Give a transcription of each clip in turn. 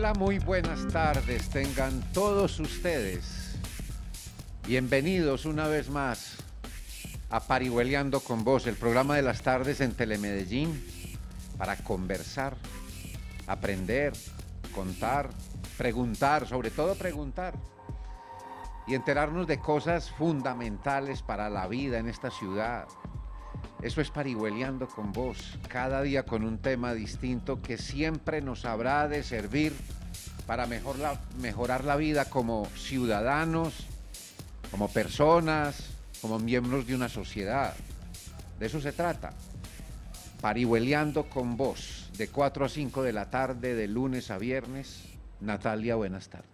Hola, muy buenas tardes. Tengan todos ustedes bienvenidos una vez más a Parihueleando con Vos, el programa de las tardes en Telemedellín para conversar, aprender, contar, preguntar, sobre todo preguntar y enterarnos de cosas fundamentales para la vida en esta ciudad, eso es Parihueleando con vos, cada día con un tema distinto que siempre nos habrá de servir para mejorar la vida como ciudadanos, como personas, como miembros de una sociedad. De eso se trata. Parihueleando con vos, de 4 a 5 de la tarde, de lunes a viernes. Natalia, buenas tardes.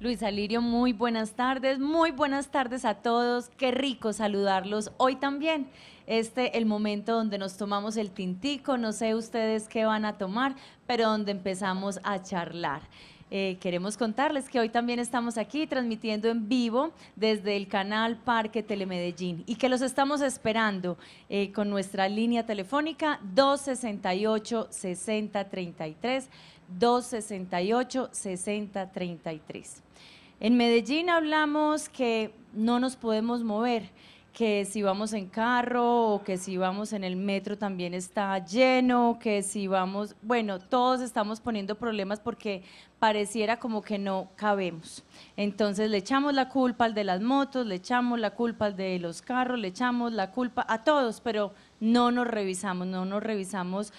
Luis Alirio, muy buenas tardes, muy buenas tardes a todos. Qué rico saludarlos hoy también. Este el momento donde nos tomamos el tintico, no sé ustedes qué van a tomar, pero donde empezamos a charlar. Eh, queremos contarles que hoy también estamos aquí transmitiendo en vivo desde el canal Parque Telemedellín y que los estamos esperando eh, con nuestra línea telefónica 268-6033, 268-6033. En Medellín hablamos que no nos podemos mover, que si vamos en carro o que si vamos en el metro también está lleno, que si vamos, bueno, todos estamos poniendo problemas porque pareciera como que no cabemos. Entonces le echamos la culpa al de las motos, le echamos la culpa al de los carros, le echamos la culpa a todos, pero no nos revisamos, no nos revisamos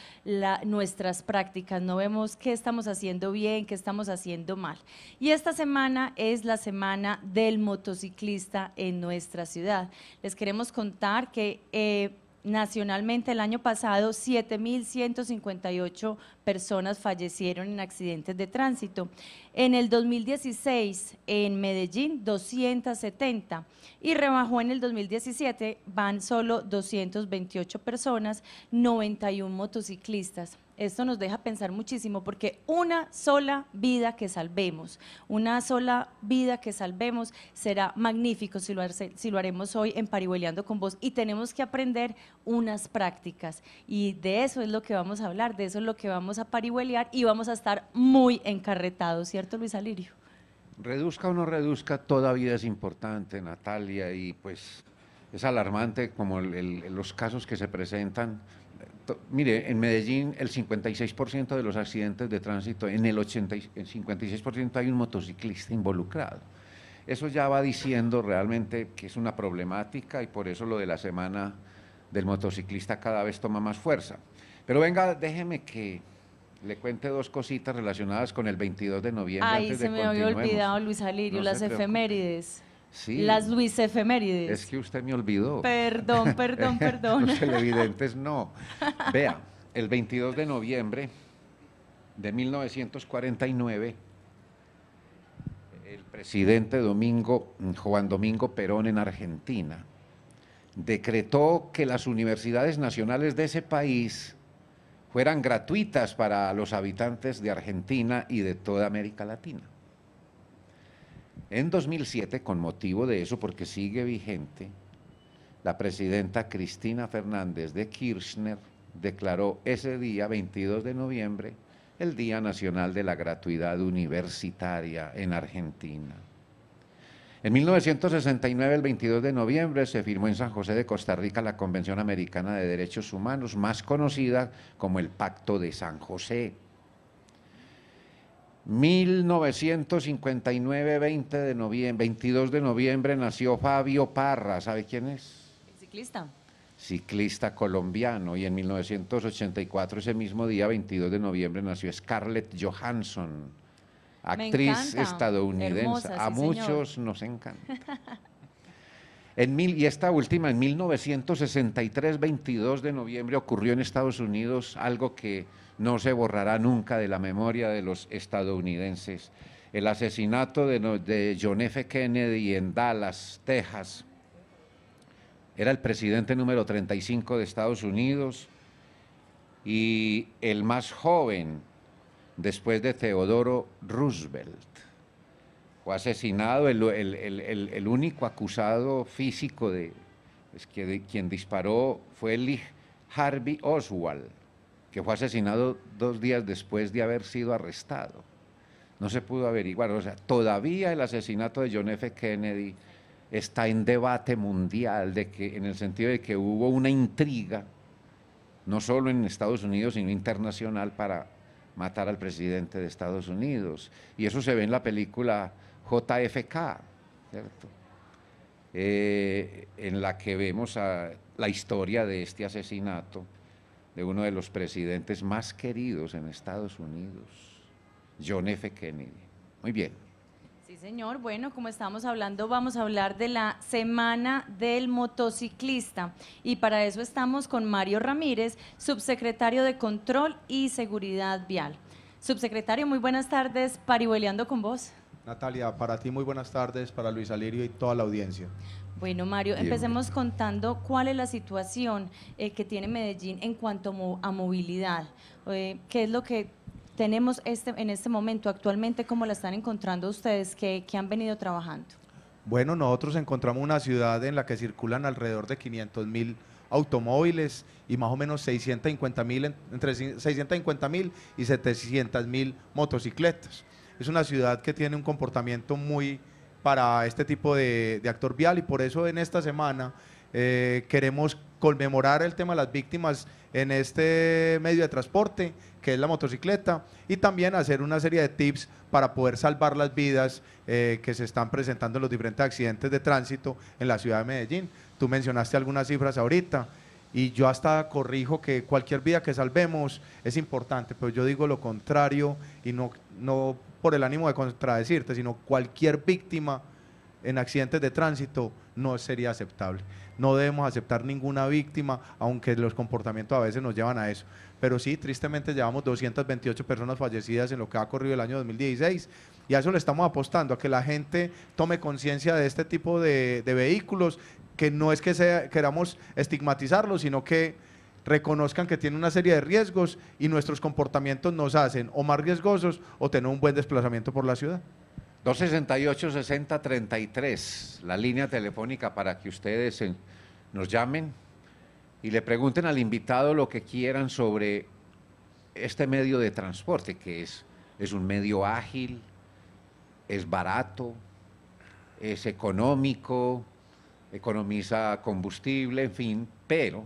nuestras prácticas, no vemos qué estamos haciendo bien, qué estamos haciendo mal. Y esta semana es la semana del motociclista en nuestra ciudad. Les queremos contar que... Eh, Nacionalmente, el año pasado, 7.158 personas fallecieron en accidentes de tránsito. En el 2016, en Medellín, 270. Y rebajó en el 2017, van solo 228 personas, 91 motociclistas esto nos deja pensar muchísimo porque una sola vida que salvemos, una sola vida que salvemos será magnífico si lo, haremos hoy en Parihueleando con vos y tenemos que aprender unas prácticas y de eso es lo que vamos a hablar, de eso es lo que vamos a parihuelear y vamos a estar muy encarretados, ¿cierto Luis Alirio? Reduzca o no reduzca, toda vida es importante, Natalia, y pues es alarmante como los casos que se presentan mire, en Medellín el 56% de los accidentes de tránsito, en el, 80, 56% hay un motociclista involucrado. Eso ya va diciendo realmente que es una problemática y por eso lo de la semana del motociclista cada vez toma más fuerza. Pero venga, déjeme que le cuente dos cositas relacionadas con el 22 de noviembre. Ahí se me había olvidado, Luis Alirio, las efemérides. Las Luis efemérides. Es que usted me olvidó. Perdón, perdón, perdón. Los televidentes no. Vea, el 22 de noviembre de 1949, el presidente Domingo, Juan Domingo Perón en Argentina decretó que las universidades nacionales de ese país fueran gratuitas para los habitantes de Argentina y de toda América Latina. En 2007, con motivo de eso, porque sigue vigente, la presidenta Cristina Fernández de Kirchner declaró ese día, 22 de noviembre, el Día Nacional de la Gratuidad Universitaria en Argentina. En 1969, el 22 de noviembre, se firmó en San José de Costa Rica la Convención Americana de Derechos Humanos, más conocida como el Pacto de San José 1959, 20 de noviembre, 22 de noviembre nació Fabio Parra, ¿sabe quién es? ciclista. Ciclista colombiano y en 1984, ese mismo día, 22 de noviembre, nació Scarlett Johansson, actriz estadounidense. A muchos nos encanta. En y esta última, en 1963, 22 de noviembre, ocurrió en Estados Unidos algo que no se borrará nunca de la memoria de los estadounidenses. El asesinato de, de John F. Kennedy en Dallas, Texas. Era el presidente número 35 de Estados Unidos y el más joven después de Teodoro Roosevelt fue asesinado, el, único acusado físico de, que quien disparó fue el Harvey Oswald, que fue asesinado dos días después de haber sido arrestado. No se pudo averiguar, o sea, todavía el asesinato de John F. Kennedy está en debate mundial, de que, en el sentido de que hubo una intriga, no solo en Estados Unidos, sino internacional, para matar al presidente de Estados Unidos. Y eso se ve en la película JFK, ¿cierto? Eh, en la que vemos la historia de este asesinato de uno de los presidentes más queridos en Estados Unidos, John F. Kennedy. Muy bien. Sí, señor. Bueno, como estamos hablando, vamos a hablar de la Semana del Motociclista. Y para eso estamos con Mario Ramírez, subsecretario de Control y Seguridad Vial. Subsecretario, muy buenas tardes, parihueleando con vos. Natalia, para ti muy buenas tardes, para Luis Alirio y toda la audiencia. Bueno, Mario, empecemos contando cuál es la situación eh, que tiene Medellín en cuanto a movilidad. Eh, ¿Qué es lo que tenemos este, en este momento actualmente? ¿Cómo la están encontrando ustedes que, han venido trabajando? Bueno, nosotros encontramos una ciudad en la que circulan alrededor de 500 mil automóviles y más o menos 650 entre 650 mil y 700 mil motocicletas es una ciudad que tiene un comportamiento muy para este tipo de, actor vial y por eso en esta semana eh, queremos conmemorar el tema de las víctimas en este medio de transporte, que es la motocicleta, y también hacer una serie de tips para poder salvar las vidas eh, que se están presentando en los diferentes accidentes de tránsito en la ciudad de Medellín. Tú mencionaste algunas cifras ahorita. Y yo hasta corrijo que cualquier vida que salvemos es importante, pero yo digo lo contrario y no, no por el ánimo de contradecirte, sino cualquier víctima en accidentes de tránsito no sería aceptable. No debemos aceptar ninguna víctima, aunque los comportamientos a veces nos llevan a eso. Pero sí, tristemente llevamos 228 personas fallecidas en lo que ha corrido el año 2016 y a eso le estamos apostando, a que la gente tome conciencia de este tipo de, vehículos, que no es que queramos estigmatizarlos, sino que reconozcan que tiene una serie de riesgos y nuestros comportamientos nos hacen o más riesgosos o tener un buen desplazamiento por la ciudad. 268-6033, la línea telefónica para que ustedes eh, nos llamen y le pregunten al invitado lo que quieran sobre este medio de transporte, que es, es un medio ágil, es barato, es económico, economiza combustible, en fin, pero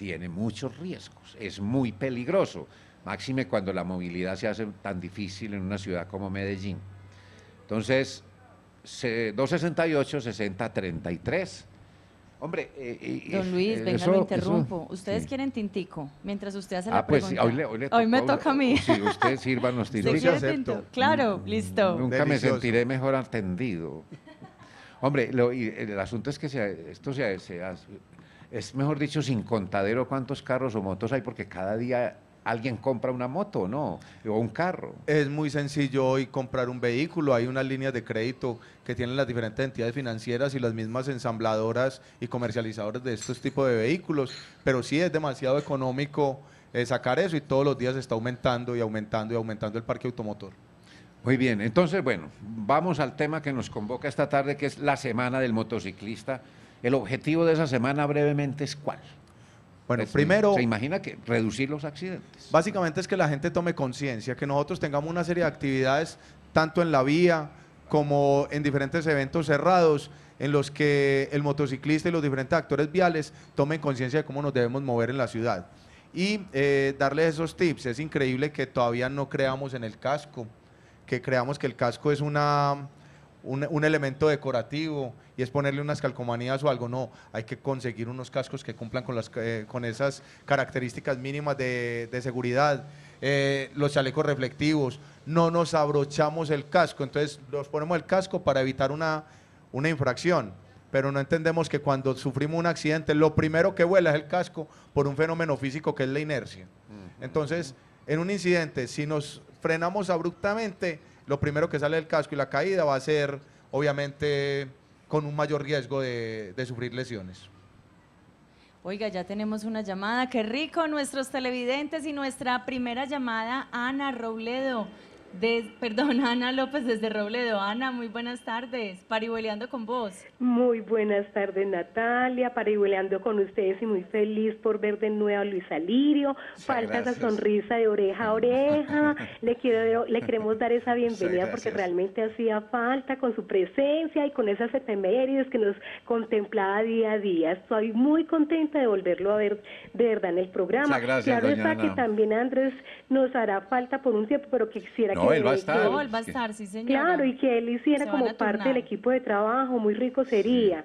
tiene muchos riesgos, es muy peligroso, máxime cuando la movilidad se hace tan difícil en una ciudad como Medellín. Entonces, 268, 60, 33. Hombre, eh, don Luis, eh, venga, lo interrumpo. Ustedes quieren tintico mientras usted hace ah, la pues, pregunta. hoy, me toca a mí. Si ustedes sirvan los tintico. Claro, mm, listo. Nunca me sentiré mejor atendido. Hombre, el asunto es que se, esto se, hace es mejor dicho, sin contadero cuántos carros o motos hay, porque cada día alguien compra una moto, ¿no? O un carro. Es muy sencillo hoy comprar un vehículo. Hay unas líneas de crédito que tienen las diferentes entidades financieras y las mismas ensambladoras y comercializadoras de estos tipos de vehículos. Pero sí es demasiado económico eh, sacar eso y todos los días está aumentando y aumentando y aumentando el parque automotor. Muy bien, entonces bueno, vamos al tema que nos convoca esta tarde, que es la Semana del Motociclista el objetivo de esa semana brevemente es cuál. Bueno, primero... Se imagina que reducir los accidentes. Básicamente es que la gente tome conciencia, que nosotros tengamos una serie de actividades tanto en la vía como en diferentes eventos cerrados en los que el motociclista y los diferentes actores viales tomen conciencia de cómo nos debemos mover en la ciudad. Y eh, darles esos tips. Es increíble que todavía no creamos en el casco, que creamos que el casco es una un, elemento decorativo y es ponerle unas calcomanías o algo. No, hay que conseguir unos cascos que cumplan con, las, eh, con esas características mínimas de, seguridad. Eh, los chalecos reflectivos, no nos abrochamos el casco, entonces nos ponemos el casco para evitar una, una infracción pero no entendemos que cuando sufrimos un accidente, lo primero que vuela es el casco por un fenómeno físico que es la inercia. Entonces, en un incidente, si nos frenamos abruptamente, lo primero que sale del casco y la caída va a ser, obviamente, con un mayor riesgo de, sufrir lesiones. Oiga, ya tenemos una llamada. Qué rico, nuestros televidentes y nuestra primera llamada, Ana Robledo. perdón, Ana López desde Robledo. Ana, muy buenas tardes. Pariboleando con vos. Muy buenas tardes, Natalia. Pariboleando con ustedes y muy feliz por ver de nuevo a Luis Alirio. Falta esa sonrisa de oreja a oreja. le, quiero, le queremos dar esa bienvenida porque realmente hacía falta con su presencia y con esas efemérides que nos contemplaba día a día. Estoy muy contenta de volverlo a ver de verdad en el programa. Muchas gracias, claro doña que también Andrés nos hará falta por un tiempo, pero quisiera que no, él va a estar. Claro, y que él hiciera como parte del equipo de trabajo, muy rico sería.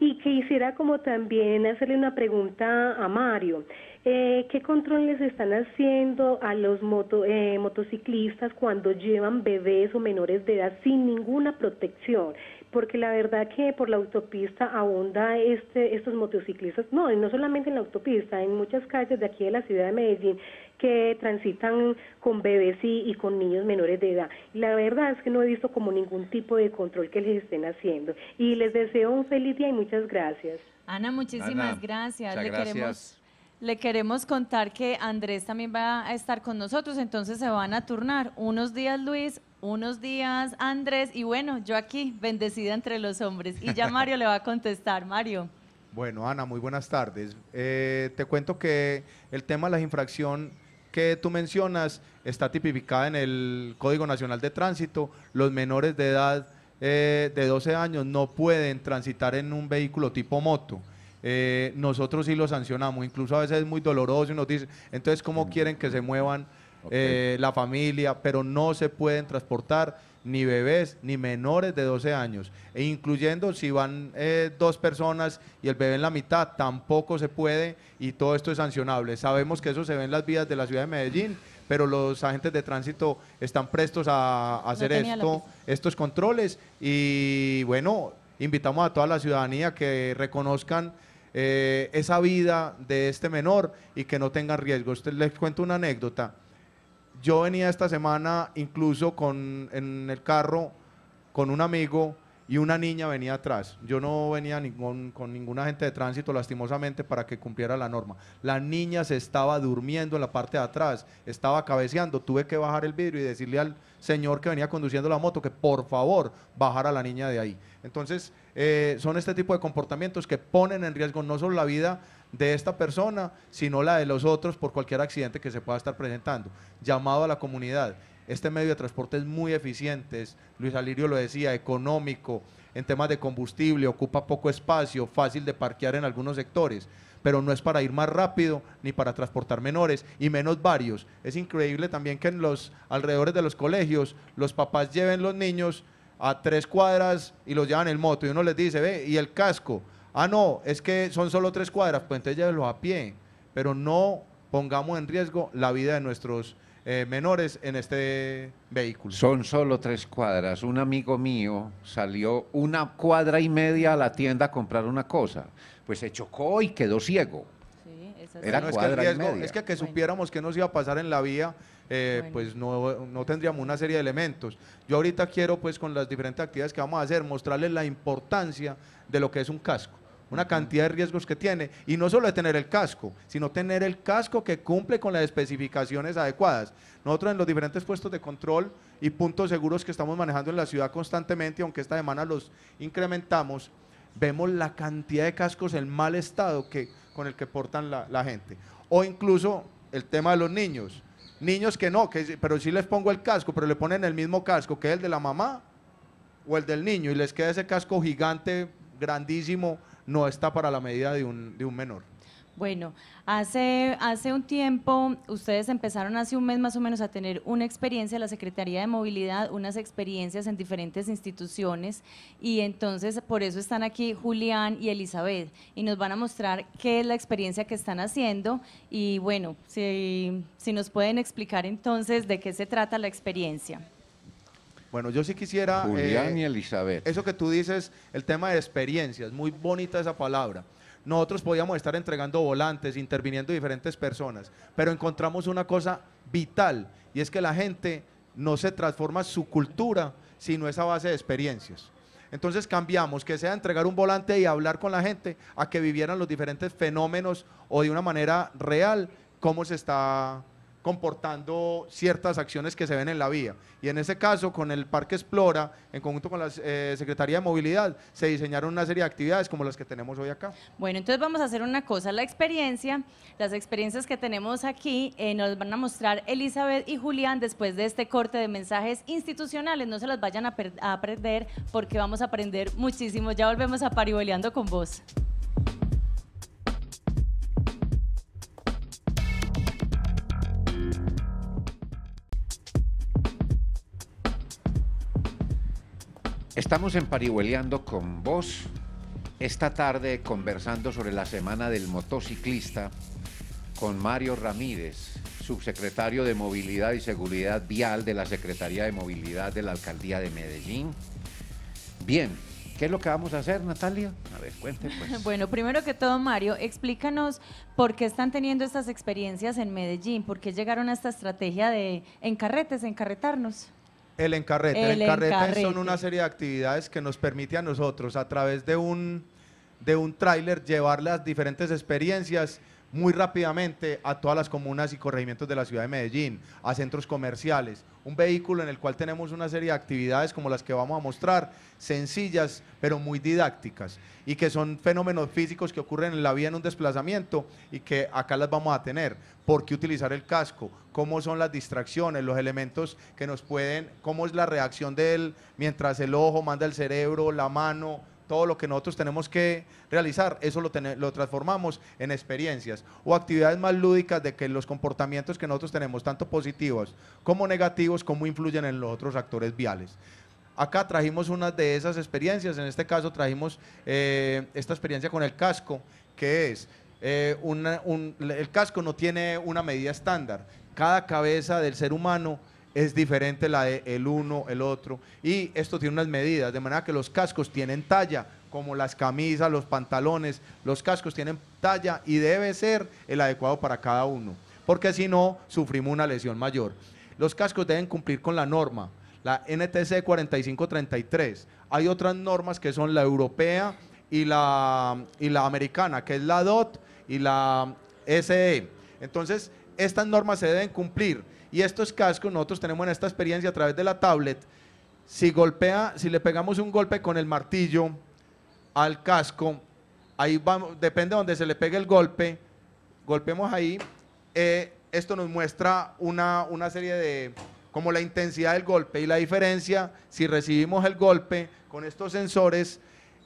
Y que hiciera como también hacerle una pregunta a Mario. Eh, ¿Qué controles están haciendo a los moto, eh, motociclistas cuando llevan bebés o menores de edad sin ninguna protección? Porque la verdad que por la autopista abunda este, estos motociclistas, no, y no solamente en la autopista, en muchas calles de aquí de la ciudad de Medellín que transitan con bebés y, con niños menores de edad. La verdad es que no he visto como ningún tipo de control que les estén haciendo. Y les deseo un feliz día y muchas gracias. Ana, muchísimas gracias. Le queremos le queremos contar que Andrés también va a estar con nosotros, entonces se van a turnar unos días Luis, unos días Andrés y bueno, yo aquí, bendecida entre los hombres. Y ya Mario le va a contestar, Mario. Bueno, Ana, muy buenas tardes. Eh, te cuento que el tema de las infracción que tú mencionas está tipificada en el Código Nacional de Tránsito. Los menores de edad eh, de 12 años no pueden transitar en un vehículo tipo moto. Eh, nosotros sí lo sancionamos, incluso a veces es muy doloroso y nos dicen, entonces, ¿cómo mm. quieren que se muevan eh, la familia? Pero no se pueden transportar ni bebés, ni menores de 12 años. E incluyendo si van eh, dos personas y el bebé en la mitad, tampoco se puede y todo esto es sancionable. Sabemos que eso se ve en las vías de la ciudad de Medellín, pero los agentes de tránsito están prestos a, hacer esto, estos controles y bueno, invitamos a toda la ciudadanía que reconozcan eh, esa vida de este menor y que no tengan riesgos. Les cuento una anécdota. Yo venía esta semana incluso con, en el carro con un amigo y una niña venía atrás. Yo no venía con ninguna gente de tránsito, lastimosamente, para que cumpliera la norma. La niña se estaba durmiendo en la parte de atrás, estaba cabeceando. Tuve que bajar el vidrio y decirle al señor que venía conduciendo la moto que por favor bajara a la niña de ahí. Entonces, eh, son este tipo de comportamientos que ponen en riesgo no solo la vida de esta persona, sino la de los otros por cualquier accidente que se pueda estar presentando. Llamado a la comunidad. Este medio de transporte es muy eficiente, Luis Alirio lo decía, económico, en temas de combustible, ocupa poco espacio, fácil de parquear en algunos sectores, pero no es para ir más rápido ni para transportar menores y menos varios. Es increíble también que en los alrededores de los colegios los papás lleven los niños a tres cuadras y los llevan en moto y uno les dice, ve, y el casco, ah, no, es que son solo tres cuadras, pues entonces a pie, pero no pongamos en riesgo la vida de nuestros eh, menores en este vehículo. Son solo tres cuadras. Un amigo mío salió una cuadra y media a la tienda a comprar una cosa, pues se chocó y quedó ciego. Era es que, es que, que supiéramos que nos iba a pasar en la vía, eh, pues no, no tendríamos una serie de elementos. Yo ahorita quiero, pues con las diferentes actividades que vamos a hacer, mostrarles la importancia de lo que es un casco una cantidad de riesgos que tiene, y no solo de tener el casco, sino tener el casco que cumple con las especificaciones adecuadas. Nosotros en los diferentes puestos de control y puntos seguros que estamos manejando en la ciudad constantemente, aunque esta semana los incrementamos, vemos la cantidad de cascos el mal estado que, con el que portan la, la gente. O incluso el tema de los niños. Niños que no, que, pero sí les pongo el casco, pero le ponen el mismo casco que el de la mamá o el del niño y les queda ese casco gigante, grandísimo, no está para la medida de un, de un menor. Bueno, hace, hace un tiempo, ustedes empezaron hace un mes más o menos a tener una experiencia, la Secretaría de Movilidad, unas experiencias en diferentes instituciones y entonces por eso están aquí Julián y Elizabeth y nos van a mostrar qué es la experiencia que están haciendo y bueno, si nos pueden explicar entonces de qué se trata la experiencia. Bueno, yo sí quisiera... Julián eh, Elizabeth. Eso que tú dices, el tema de experiencias, muy bonita esa palabra. Nosotros podíamos estar entregando volantes, interviniendo diferentes personas, pero encontramos una cosa vital y es que la gente no se transforma su cultura, sino esa base de experiencias. Entonces cambiamos, que sea entregar un volante y hablar con la gente, a que vivieran los diferentes fenómenos o de una manera real cómo se está comportando ciertas acciones que se ven en la vía. Y en ese caso, con el Parque Explora, en conjunto con la eh, Secretaría de Movilidad, se diseñaron una serie de actividades como las que tenemos hoy acá. Bueno, entonces vamos a hacer una cosa, la experiencia, las experiencias que tenemos aquí eh, nos van a mostrar Elizabeth y Julián después de este corte de mensajes institucionales, no se las vayan a, aprender porque vamos a aprender muchísimo. Ya volvemos a Pariboleando con vos. Estamos en Parihueleando con vos esta tarde conversando sobre la Semana del Motociclista con Mario Ramírez, subsecretario de Movilidad y Seguridad Vial de la Secretaría de Movilidad de la Alcaldía de Medellín. Bien, ¿Qué es lo que vamos a hacer, Natalia? A ver, cuente pues. Bueno, primero que todo, Mario, explícanos por qué están teniendo estas experiencias en Medellín, por qué llegaron a esta estrategia de encarretes, encarretarnos. El encarrete. El, encarrete, son una serie de actividades que nos permite a nosotros, a través de un, de un tráiler, llevar las diferentes experiencias muy rápidamente a todas las comunas y corregimientos de la ciudad de Medellín, a centros comerciales. Un vehículo en el cual tenemos una serie de actividades como las que vamos a mostrar, sencillas pero muy didácticas y que son fenómenos físicos que ocurren en la vida en un desplazamiento y que acá las vamos a tener. ¿Por qué utilizar el casco? ¿Cómo son las distracciones, los elementos que nos pueden, cómo es la reacción de él mientras el ojo manda el cerebro, la mano? todo lo que nosotros tenemos que realizar, eso lo, transformamos en experiencias o actividades más lúdicas de que los comportamientos que nosotros tenemos, tanto positivos como negativos, como influyen en los otros actores viales. Acá trajimos una de esas experiencias, en este caso trajimos eh, esta experiencia con el casco, que es, eh, el casco no tiene una medida estándar, cada cabeza del ser humano es diferente la de el uno, el otro. Y esto tiene unas medidas, de manera que los cascos tienen talla, como las camisas, los pantalones, los cascos tienen talla y debe ser el adecuado para cada uno, porque si no, sufrimos una lesión mayor. Los cascos deben cumplir con la norma, la NTC 4533. Hay otras normas que son la europea y la, y la americana, que es la DOT y la SE. Entonces, estas normas se deben cumplir y estos cascos, nosotros tenemos en esta experiencia a través de la tablet, si golpea, si le pegamos un golpe con el martillo al casco, ahí vamos, depende de donde se le pegue el golpe, golpeemos ahí, eh, esto nos muestra una, una serie de, como la intensidad del golpe y la diferencia, si recibimos el golpe con estos sensores,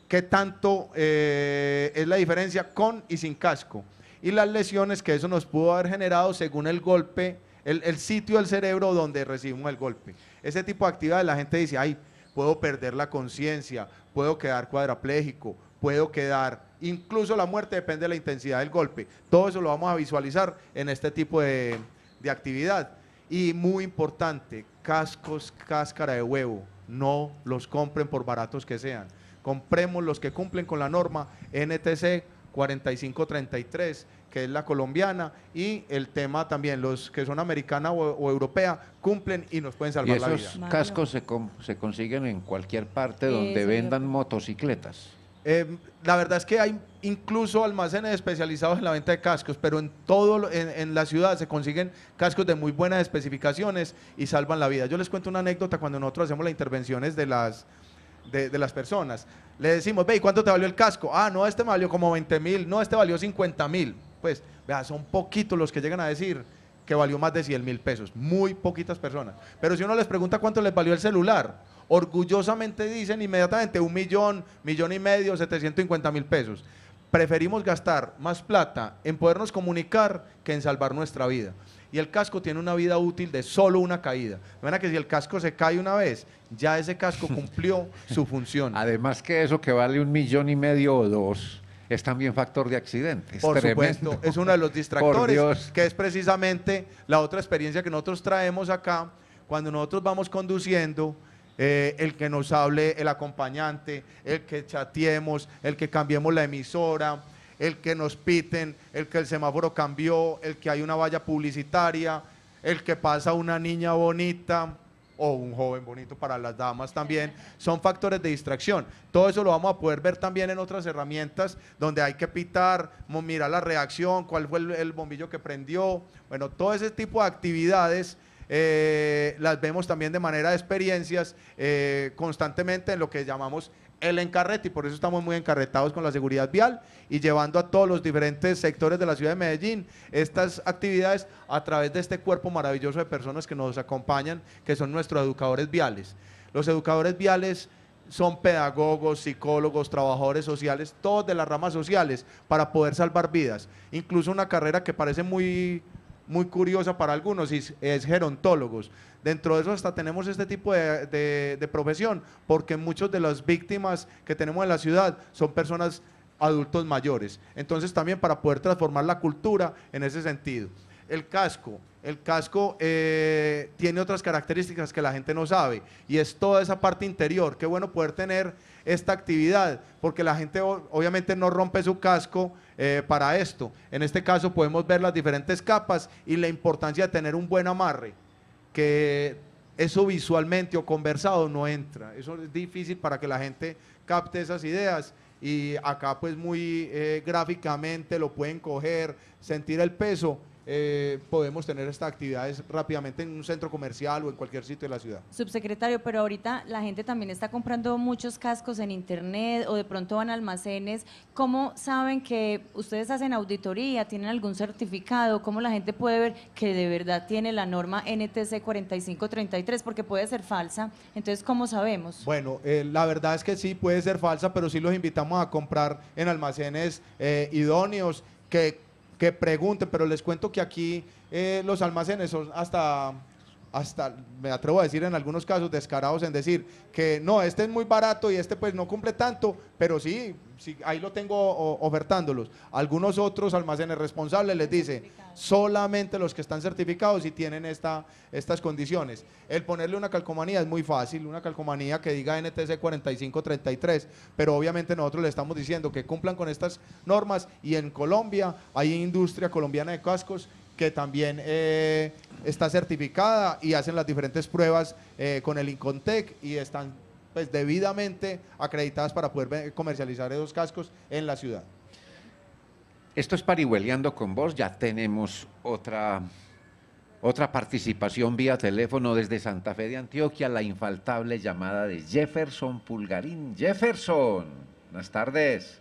qué tanto eh, es la diferencia con y sin casco. Y las lesiones que eso nos pudo haber generado según el golpe el, sitio del cerebro donde recibimos el golpe. Ese tipo de actividades la gente dice, ay, puedo perder la conciencia, puedo quedar cuadraplégico, puedo quedar, incluso la muerte depende de la intensidad del golpe. Todo eso lo vamos a visualizar en este tipo de, de actividad. Y muy importante, cascos, cáscara de huevo, no los compren por baratos que sean. Compremos los que cumplen con la norma NTC 4533 que es la colombiana, y el tema también, los que son americana o, europea, cumplen y nos pueden salvar la vida. Esos cascos se, consiguen en cualquier parte donde vendan motocicletas. Eh, la verdad es que hay incluso almacenes especializados en la venta de cascos, pero en todo en, en, la ciudad se consiguen cascos de muy buenas especificaciones y salvan la vida. Yo les cuento una anécdota cuando nosotros hacemos las intervenciones de las de, las personas. Le decimos, ve, ¿cuánto te valió el casco? Ah, no, este me valió como 20 mil, no, este valió 50 mil. Pues, vea, son poquitos los que llegan a decir que valió más de 100 mil pesos, muy poquitas personas. Pero si uno les pregunta cuánto les valió el celular, orgullosamente dicen inmediatamente un millón, millón y medio, 750 mil pesos. Preferimos gastar más plata en podernos comunicar que en salvar nuestra vida. Y el casco tiene una vida útil de solo una caída. De que si el casco se cae una vez, ya ese casco cumplió su función. Además que eso que vale un millón y medio o dos, es también factor de accidentes. Por supuesto, es uno de los distractores, que es precisamente la otra experiencia que nosotros traemos acá cuando nosotros vamos conduciendo. Eh, el que nos hable el acompañante, el que chateemos, el que cambiemos la emisora, el que nos piten, el que el semáforo cambió, el que hay una valla publicitaria, el que pasa una niña bonita, o un joven bonito para las damas también, son factores de distracción. Todo eso lo vamos a poder ver también en otras herramientas donde hay que pitar, mirar la reacción, cuál fue el, bombillo que prendió. Bueno, todo ese tipo de actividades eh, las vemos también de manera de experiencias eh, constantemente en lo que llamamos el encarrete y por eso estamos muy encarretados con la seguridad vial y llevando a todos los diferentes sectores de la ciudad de Medellín estas actividades a través de este cuerpo maravilloso de personas que nos acompañan, que son nuestros educadores viales. Los educadores viales son pedagogos, psicólogos, trabajadores sociales, todos de las ramas sociales para poder salvar vidas. Incluso una carrera que parece muy muy curiosa para algunos y es gerontólogos. Dentro de eso hasta tenemos este tipo de, de, de profesión, porque muchas de las víctimas que tenemos en la ciudad son personas adultos mayores. Entonces también para poder transformar la cultura en ese sentido. El casco, el casco eh, tiene otras características que la gente no sabe y es toda esa parte interior. Qué bueno poder tener esta actividad porque la gente obviamente no rompe su casco eh, para esto. En este caso podemos ver las diferentes capas y la importancia de tener un buen amarre, que eso visualmente o conversado no entra. Eso es difícil para que la gente capte esas ideas y acá pues muy eh, gráficamente lo pueden coger, sentir el peso eh, podemos tener estas actividades rápidamente en un centro comercial o en cualquier sitio de la ciudad. Subsecretario, pero ahorita la gente también está comprando muchos cascos en internet o de pronto van a almacenes. ¿Cómo saben que ustedes hacen auditoría, tienen algún certificado? ¿Cómo la gente puede ver que de verdad tiene la norma NTC 4533? Porque puede ser falsa. Entonces, ¿cómo sabemos? Bueno, eh, la verdad es que sí puede ser falsa, pero sí los invitamos a comprar en almacenes eh, idóneos que que pregunten, pero les cuento que aquí eh, los almacenes son hasta hasta me atrevo a decir en algunos casos descarados en decir que no, este es muy barato y este pues no cumple tanto, pero sí, sí ahí lo tengo ofertándolos. Algunos otros almacenes responsables les dicen solamente los que están certificados y tienen esta, estas condiciones. El ponerle una calcomanía es muy fácil, una calcomanía que diga NTC 4533, pero obviamente nosotros le estamos diciendo que cumplan con estas normas y en Colombia hay industria colombiana de cascos que también eh, está certificada y hacen las diferentes pruebas eh, con el Incontec y están pues, debidamente acreditadas para poder eh, comercializar esos cascos en la ciudad. Esto es Parihueleando con vos, ya tenemos otra, otra participación vía teléfono desde Santa Fe de Antioquia, la infaltable llamada de Jefferson Pulgarín. Jefferson, buenas tardes.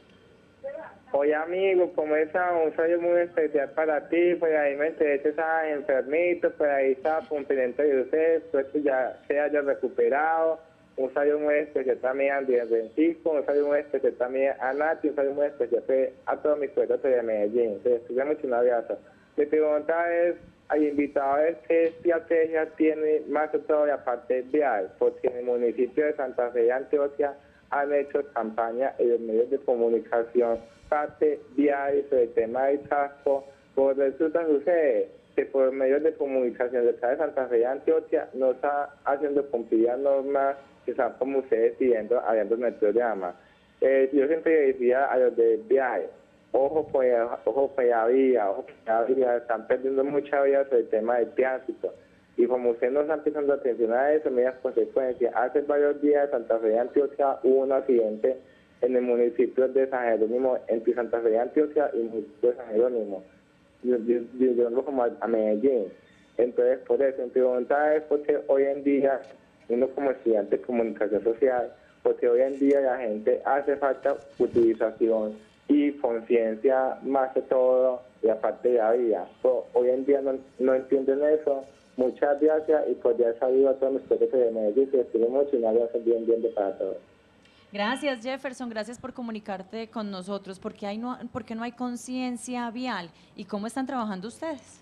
Oye amigo, como un sueño muy especial para ti, pues ahí me enteré que enfermito, pues ahí está cumpliendo de usted, pues ya se haya recuperado. Un saludo muy especial también a Andrés Francisco, un saludo muy especial también a Nati, un saludo muy especial pues, a todos mis pueblos de Medellín. Entonces, mucho un abrazo. Mi pregunta es, ¿hay invitados que qué estrategia tiene más que todo la parte vial, porque en el municipio de Santa Fe de Antioquia han hecho campaña en los medios de comunicación parte diario sobre el tema del casco, pues resulta sucede que por medios de comunicación de de Santa Fe de Antioquia no está haciendo cumplir las normas que están como ustedes pidiendo habiendo en el programa. yo siempre decía a los de viaje, ojo por pues, ojo pues, la vía, ojo por pues, la vía, están perdiendo mucha vida sobre el tema del tránsito. Y como ustedes no están prestando atención a eso, medidas consecuencias. Hace varios días Santa Fe y Antioquia hubo un accidente en el municipio de San Jerónimo, entre Santa Fe de Antioquia y el municipio de San Jerónimo, lo como a, Medellín. Entonces, por eso, mi pregunta es porque hoy en día, uno como estudiante de comunicación social, porque hoy en día la gente hace falta utilización y conciencia más que todo y la parte de la vida. hoy en día no, entienden eso. Muchas gracias y por pues ya sabido a todos los estudiantes de Medellín, que estoy y bien, bien de para todos. Gracias Jefferson, gracias por comunicarte con nosotros. ¿Por qué, hay no, porque no hay conciencia vial y cómo están trabajando ustedes?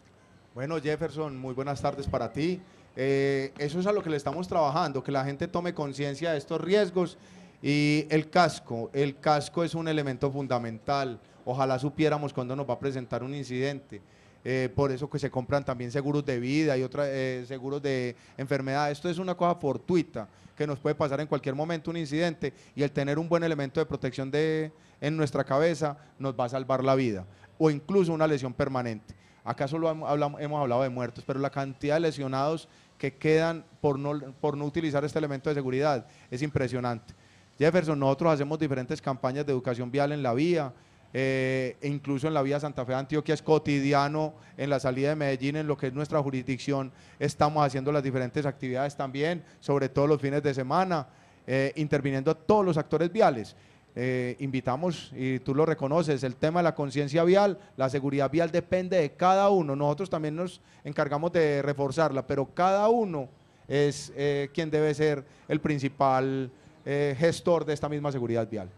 Bueno Jefferson, muy buenas tardes para ti. Eh, eso es a lo que le estamos trabajando, que la gente tome conciencia de estos riesgos y el casco. El casco es un elemento fundamental. Ojalá supiéramos cuando nos va a presentar un incidente. Eh, por eso que se compran también seguros de vida y otros eh, seguros de enfermedad. Esto es una cosa fortuita que nos puede pasar en cualquier momento un incidente y el tener un buen elemento de protección de, en nuestra cabeza nos va a salvar la vida o incluso una lesión permanente. Acá solo hemos hablado de muertos, pero la cantidad de lesionados que quedan por no, por no utilizar este elemento de seguridad es impresionante. Jefferson, nosotros hacemos diferentes campañas de educación vial en la vía, eh, e incluso en la vía Santa Fe de Antioquia es cotidiano, en la salida de Medellín, en lo que es nuestra jurisdicción, estamos haciendo las diferentes actividades también, sobre todo los fines de semana, eh, interviniendo a todos los actores viales. Eh, invitamos, y tú lo reconoces, el tema de la conciencia vial, la seguridad vial depende de cada uno. Nosotros también nos encargamos de reforzarla, pero cada uno es quien debe ser el principal gestor de esta misma seguridad vial.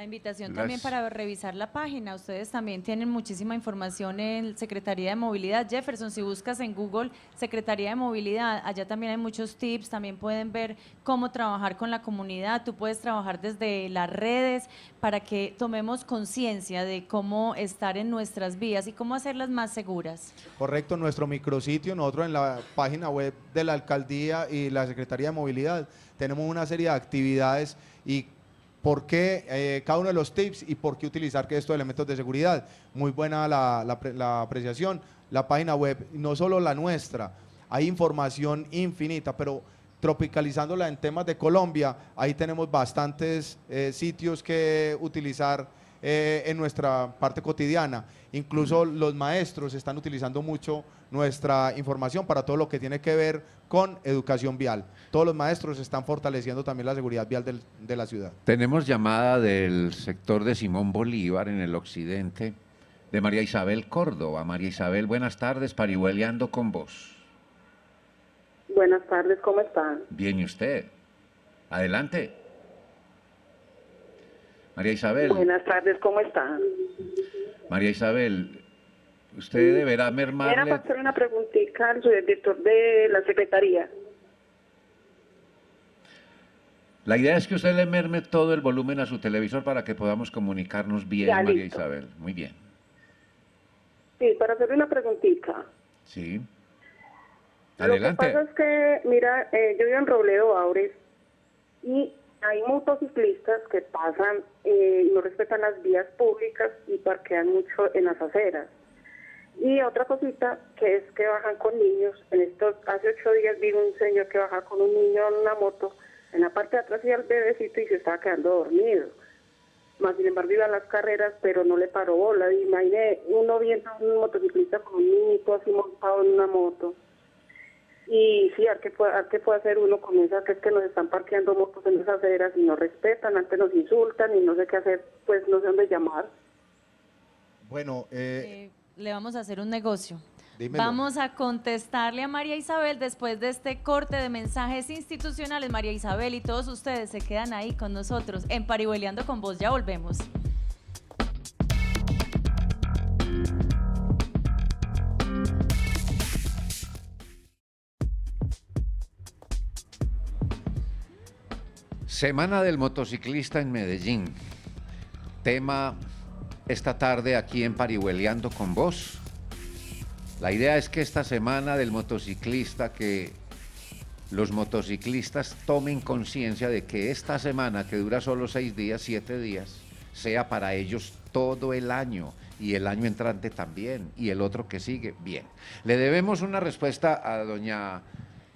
La invitación también para revisar la página. Ustedes también tienen muchísima información en Secretaría de Movilidad. Jefferson, si buscas en Google Secretaría de Movilidad, allá también hay muchos tips. También pueden ver cómo trabajar con la comunidad. Tú puedes trabajar desde las redes para que tomemos conciencia de cómo estar en nuestras vías y cómo hacerlas más seguras. Correcto, nuestro micrositio, nosotros en la página web de la alcaldía y la Secretaría de Movilidad tenemos una serie de actividades y ¿Por qué eh, cada uno de los tips y por qué utilizar estos elementos de seguridad? Muy buena la, apreciación. La página web, no solo la nuestra, hay información infinita, pero tropicalizándola en temas de Colombia, ahí tenemos bastantes eh, sitios que utilizar eh, en nuestra parte cotidiana. Incluso los maestros están utilizando mucho nuestra información para todo lo que tiene que ver con educación vial. Todos los maestros están fortaleciendo también la seguridad vial de la ciudad. Tenemos llamada del sector de Simón Bolívar en el occidente de María Isabel Córdoba. María Isabel, buenas tardes, parihueleando con vos. Buenas tardes, ¿cómo están? Bien, ¿y usted? Adelante. María Isabel. Buenas tardes, ¿cómo está? María Isabel, usted deberá mermarle... Era hacer una preguntita al director de la Secretaría. La idea es que usted le merme todo el volumen a su televisor para que podamos comunicarnos bien, María Isabel. Muy bien. Sí, para hacerle una preguntita. Sí. Adelante. Lo que pasa es que, mira, eh, yo vivo en Robledo Aures y hay motociclistas que pasan, eh, y no respetan las vías públicas y parquean mucho en las aceras. Y otra cosita que es que bajan con niños. En estos, hace ocho días vi un señor que bajaba con un niño en una moto, en la parte de atrás y el bebecito y se estaba quedando dormido. Más sin embargo iba a las carreras, pero no le paró bola. Imagínese uno viendo a un motociclista con un niño así montado en una moto. Y sí, ¿a qué, puede, puede hacer uno comienza esas que nos están parqueando motos en las aceras y nos respetan, antes nos insultan y no sé qué hacer, pues no sé dónde llamar. Bueno, eh, eh, le vamos a hacer un negocio. Vamos a contestarle a María Isabel después de este corte de mensajes institucionales. María Isabel y todos ustedes se quedan ahí con nosotros en paribueleando con vos. Ya volvemos. Semana del motociclista en Medellín. Tema esta tarde aquí en Parihueleando con vos. La idea es que esta semana del motociclista, que los motociclistas tomen conciencia de que esta semana, que dura solo seis días, siete días, sea para ellos todo el año y el año entrante también y el otro que sigue. Bien, le debemos una respuesta a doña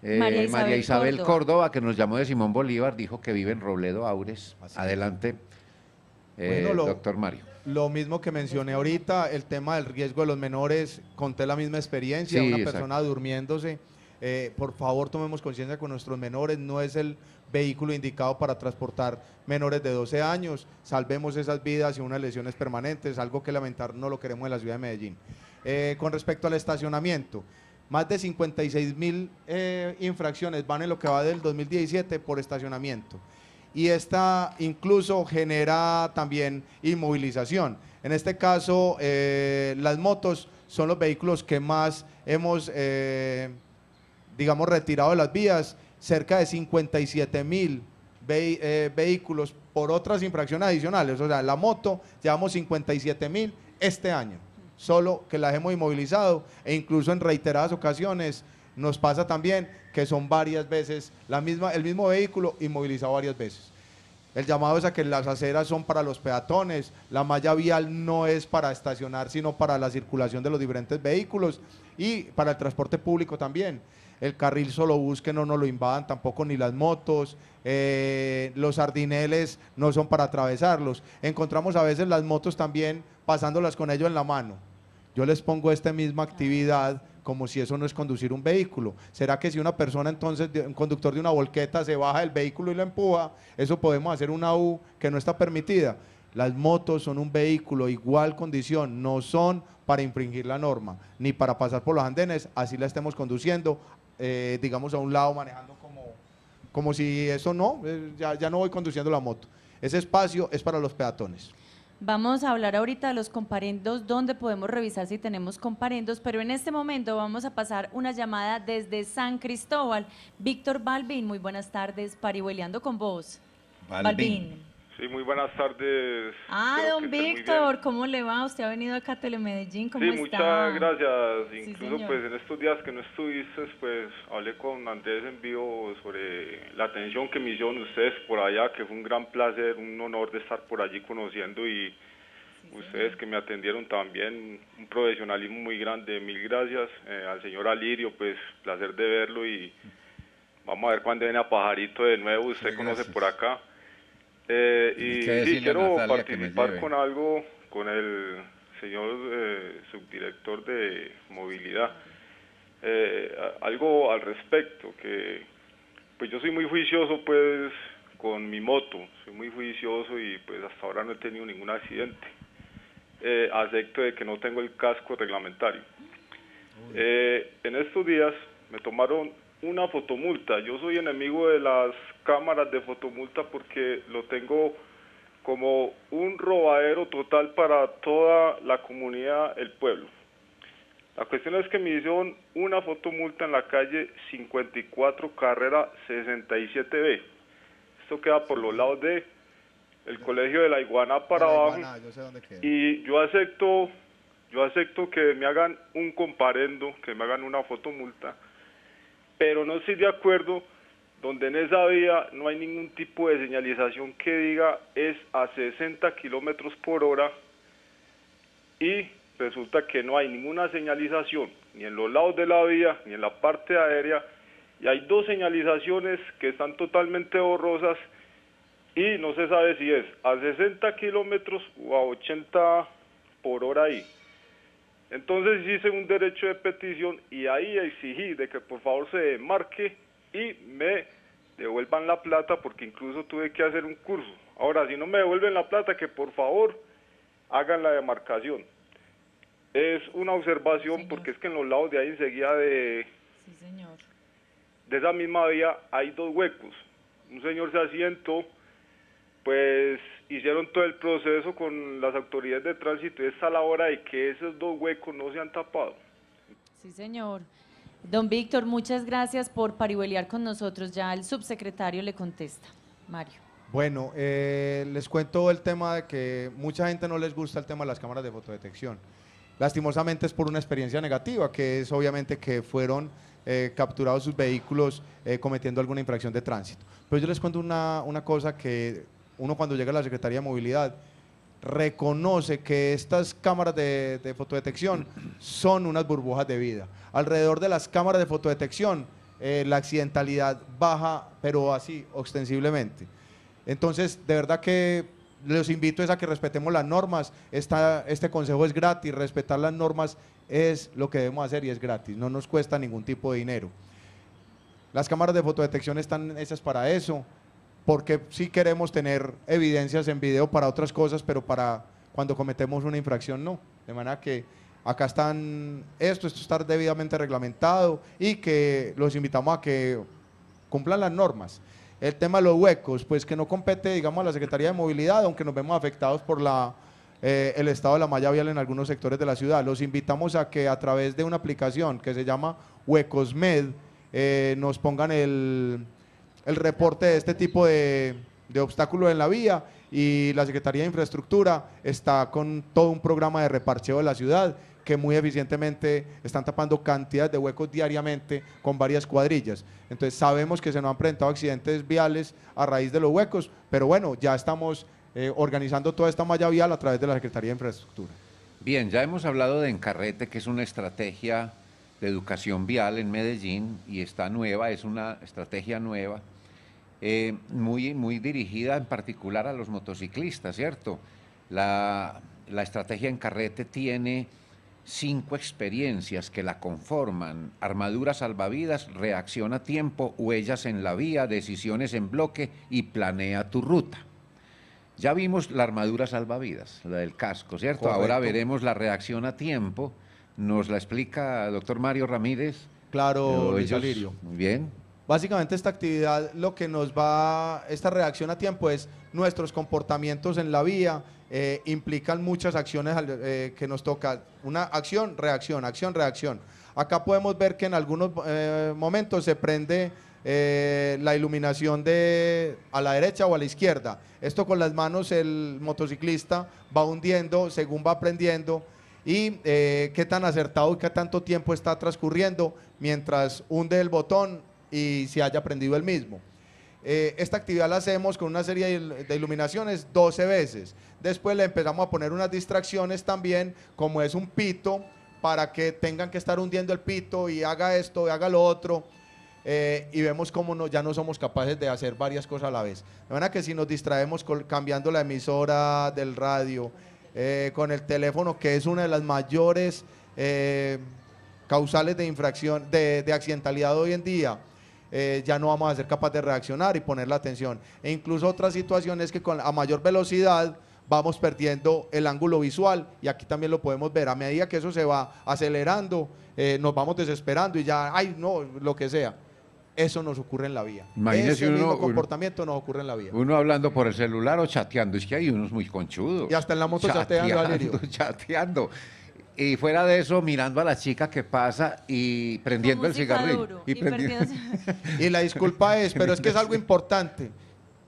eh, María Isabel, Córdoba. que nos llamó de Simón Bolívar, dijo que vive en Robledo Aures. Adelante, eh, doctor Mario. Lo mismo que mencioné ahorita, el tema del riesgo de los menores, conté la misma experiencia, una persona durmiéndose. Eh, por favor, tomemos conciencia con nuestros menores, no es el vehículo indicado para transportar menores de 12 años, salvemos esas vidas y unas lesiones permanentes, algo que lamentar no lo queremos en la ciudad de Medellín. con respecto al estacionamiento, más de 56 mil eh, infracciones van en lo que va del 2017 por estacionamiento. Y esta incluso genera también inmovilización. En este caso, eh, las motos son los vehículos que más hemos, eh, digamos, retirado de las vías, cerca de 57 mil vehículos por otras infracciones adicionales. O sea, la moto llevamos 57 mil este año solo que las hemos inmovilizado e incluso en reiteradas ocasiones nos pasa también que son varias veces la misma, el mismo vehículo inmovilizado varias veces. El llamado es a que las aceras son para los peatones, la malla vial no es para estacionar, sino para la circulación de los diferentes vehículos y para el transporte público también el carril solo busque no no nos lo invadan tampoco ni las motos, eh, los sardineles no son para atravesarlos. Encontramos a veces las motos también pasándolas con ellos en la mano. Yo les pongo esta misma actividad como si eso no es conducir un vehículo. ¿Será que si una persona entonces, un conductor de una volqueta, se baja del vehículo y lo empuja, eso podemos hacer una U que no está permitida? Las motos son un vehículo, igual condición, no son para infringir la norma, ni para pasar por los andenes, así la estemos conduciendo, eh, digamos, a un lado, manejando como, como si eso no, eh, ya, ya no voy conduciendo la moto. Ese espacio es para los peatones. Vamos a hablar ahorita de los comparendos, donde podemos revisar si tenemos comparendos, pero en este momento vamos a pasar una llamada desde San Cristóbal. Víctor Balvin, muy buenas tardes, parihueleando con vos. Sí, muy buenas tardes. Ah, don Víctor, ¿cómo le va? Usted ha venido acá a Telemedellín, ¿cómo sí, muchas gracias. Incluso pues en estos días que no estuviste, pues hablé con Andrés en sobre la atención que me hicieron ustedes por allá, que fue un gran placer, un honor de estar por allí conociendo y ustedes que me atendieron también, un profesionalismo muy grande, mil gracias. Eh, al señor Alirio, pues placer de verlo y vamos a ver cuándo viene a Pajarito de nuevo, usted conoce por acá. Eh, y quiero participar con algo con el señor eh, subdirector de movilidad. Eh, algo al respecto, que pues yo soy muy juicioso pues con mi moto, soy muy juicioso y pues hasta ahora no he tenido ningún accidente, eh, acepto de que no tengo el casco reglamentario. en estos días me tomaron una fotomulta. Yo soy enemigo de las cámaras de fotomulta porque lo tengo como un robadero total para toda la comunidad, el pueblo. La cuestión es que me hicieron una fotomulta en la calle 54 carrera 67B. Esto queda por los lados de el colegio de la Iguana para abajo. y yo acepto yo acepto que me hagan un comparendo, que me hagan una fotomulta, pero no estoy de acuerdo donde en esa vía no hay ningún tipo de señalización que diga es a 60 kilómetros por hora y resulta que no hay ninguna señalización ni en los lados de la vía ni en la parte aérea y hay dos señalizaciones que están totalmente borrosas y no se sabe si es a 60 kilómetros o a 80 por hora ahí. Entonces hice un derecho de petición y ahí exigí de que por favor se demarque y me devuelvan la plata porque incluso tuve que hacer un curso. Ahora, si no me devuelven la plata, que por favor hagan la demarcación. Es una observación porque es que en los lados de ahí enseguida de, de esa misma vía hay dos huecos. Un señor se asientó, pues hicieron todo el proceso con las autoridades de tránsito y es la hora de que esos dos huecos no se han tapado. Sí, señor. Don Víctor, muchas gracias por parihuelear con nosotros. Ya el subsecretario le contesta. Mario. Bueno, eh, les cuento el tema de que mucha gente no les gusta el tema de las cámaras de fotodetección. Lastimosamente es por una experiencia negativa, que es obviamente que fueron eh, capturados sus vehículos eh, cometiendo alguna infracción de tránsito. Pero yo les cuento una, una cosa que uno cuando llega a la Secretaría de Movilidad reconoce que estas cámaras de, fotodetección son unas burbujas de vida. Alrededor de las cámaras de fotodetección eh, la accidentalidad baja, pero así, ostensiblemente. Entonces, de verdad que los invito es a que respetemos las normas. Esta, este consejo es gratis, respetar las normas es lo que debemos hacer y es gratis, no nos cuesta ningún tipo de dinero. Las cámaras de fotodetección están esas para eso porque sí queremos tener evidencias en video para otras cosas, pero para cuando cometemos una infracción no. De manera que acá están esto, esto está debidamente reglamentado y que los invitamos a que cumplan las normas. El tema de los huecos, pues que no compete, digamos, a la Secretaría de Movilidad, aunque nos vemos afectados por eh, el estado de la malla vial en algunos sectores de la ciudad. Los invitamos a que a través de una aplicación que se llama Huecosmed eh, nos pongan el, el reporte de este tipo de, de obstáculos en la vía y la Secretaría de Infraestructura está con todo un programa de reparcheo de la ciudad que muy eficientemente están tapando cantidades de huecos diariamente con varias cuadrillas. Entonces sabemos que se nos han presentado accidentes viales a raíz de los huecos, pero bueno, ya estamos eh, organizando toda esta malla vial a través de la Secretaría de Infraestructura. Bien, ya hemos hablado de Encarrete, que es una estrategia de educación vial en Medellín y está nueva, es una estrategia nueva eh, muy, muy dirigida en particular a los motociclistas, ¿cierto? La, estrategia en carrete tiene cinco experiencias que la conforman, armadura salvavidas, reacción a tiempo, huellas en la vía, decisiones en bloque y planea tu ruta. Ya vimos la armadura salvavidas, la del casco, ¿cierto? Ahora veremos la reacción a tiempo. Nos la explica el doctor Mario Ramírez. Claro, Muy Bien, Básicamente esta actividad lo que nos va, esta reacción a tiempo es nuestros comportamientos en la vía, eh, implican muchas acciones eh, que nos toca, una acción, reacción, acción, reacción. Acá podemos ver que en algunos eh, momentos se prende la iluminación de a la derecha o a la izquierda. Esto con las manos el motociclista va hundiendo según va aprendiendo y qué tan acertado y qué tanto tiempo está transcurriendo mientras hunde el botón y si haya aprendido el mismo. Eh, esta actividad la hacemos con una serie de iluminaciones 12 veces. Después le empezamos a poner unas distracciones también, como es un pito, para que tengan que estar hundiendo el pito y haga esto haga lo otro. Eh, y vemos cómo ya no somos capaces de hacer varias cosas a la vez. De manera que si nos distraemos cambiando la emisora del radio, eh, con el teléfono, que es una de las mayores causales de infracción, de accidentalidad hoy en día, eh, ya no vamos a ser capaces de reaccionar y poner la atención. E incluso otras situaciones que con, a mayor velocidad vamos perdiendo el ángulo visual y aquí también lo podemos ver. A medida que eso se va acelerando, eh, nos vamos desesperando y ya, ay, no, lo que sea. Eso nos ocurre en la vía. Imagínese un mismo comportamiento nos ocurre en la vía. Uno hablando por el celular o chateando, es que hay unos muy conchudos. Y hasta en la moto chateando, chateando. chateando y fuera de eso mirando a la chica que pasa y prendiendo el cigarrillo. y, la disculpa es, pero es que es algo importante.